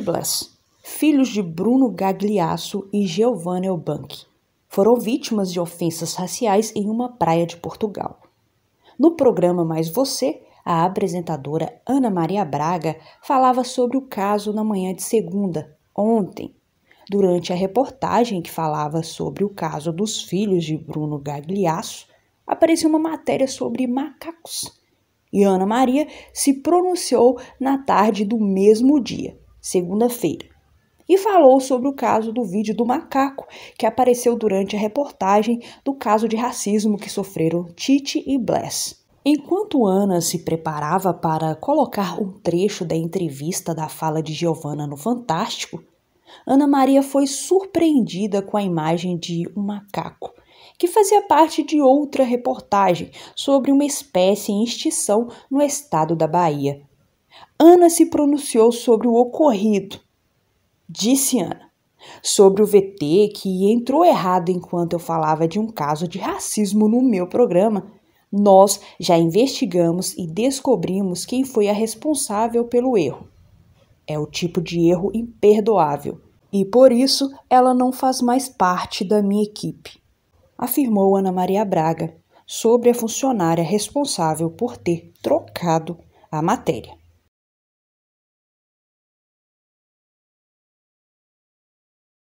Blas, filhos de Bruno Gagliasso e Giovanni Elbank, foram vítimas de ofensas raciais em uma praia de Portugal. No programa Mais Você, a apresentadora Ana Maria Braga falava sobre o caso na manhã de segunda, ontem. Durante a reportagem que falava sobre o caso dos filhos de Bruno Gagliasso, apareceu uma matéria sobre macacos. E Ana Maria se pronunciou na tarde do mesmo dia segunda-feira, e falou sobre o caso do vídeo do macaco que apareceu durante a reportagem do caso de racismo que sofreram Tite e Bless. Enquanto Ana se preparava para colocar um trecho da entrevista da fala de Giovanna no Fantástico, Ana Maria foi surpreendida com a imagem de um macaco, que fazia parte de outra reportagem sobre uma espécie em extinção no estado da Bahia, Ana se pronunciou sobre o ocorrido. Disse Ana, sobre o VT que entrou errado enquanto eu falava de um caso de racismo no meu programa. Nós já investigamos e descobrimos quem foi a responsável pelo erro. É o tipo de erro imperdoável e por isso ela não faz mais parte da minha equipe, afirmou Ana Maria Braga sobre a funcionária responsável por ter trocado a matéria.